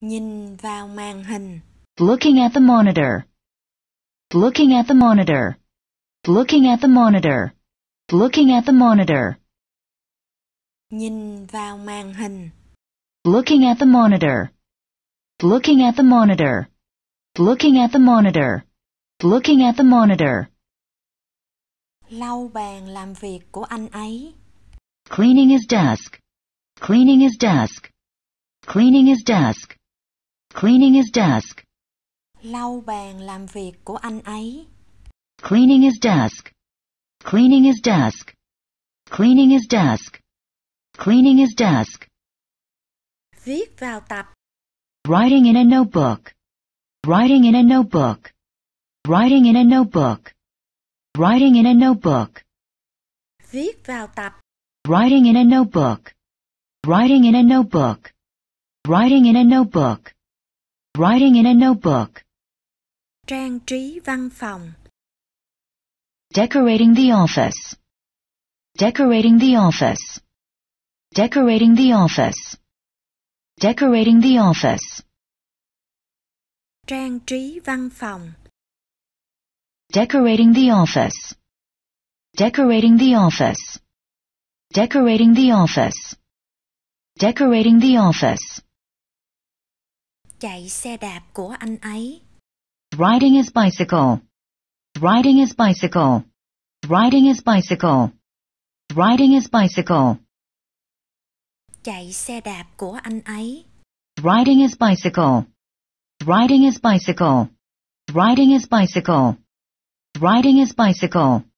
Nhìn vào màn hình. Looking at the monitor. Looking at the monitor. Looking at the monitor. Looking at the monitor. Nhìn vào màn hình. Looking at the monitor. Looking at the monitor. Looking at the monitor. Looking at the monitor. Lau bàn làm việc của anh ấy. Cleaning his desk. Cleaning his desk. Cleaning his desk. Cleaning his desk. Lau bàn làm việc của anh ấy. Cleaning his desk. Cleaning his desk. Cleaning his desk. Cleaning his desk. Viết vào tập. Writing in a notebook. Writing in a notebook. Writing in a notebook. Writing in a notebook. Viết vào tập. Writing in a notebook. Writing in a notebook. Writing in a notebook writing in a notebook. Trang trí văn phòng. Decorating the office. Decorating the office. Decorating the office. Decorating the office. Trang trí văn phòng. Decorating the office. Decorating the office. Decorating the office. Decorating the office. Chạy xe đạp của anh ấy. Riding his bicycle. Riding his bicycle. Riding his bicycle. Riding his bicycle. Chạy xe đạp của anh ấy. Riding his bicycle. Riding his bicycle. Riding his bicycle. Riding his bicycle.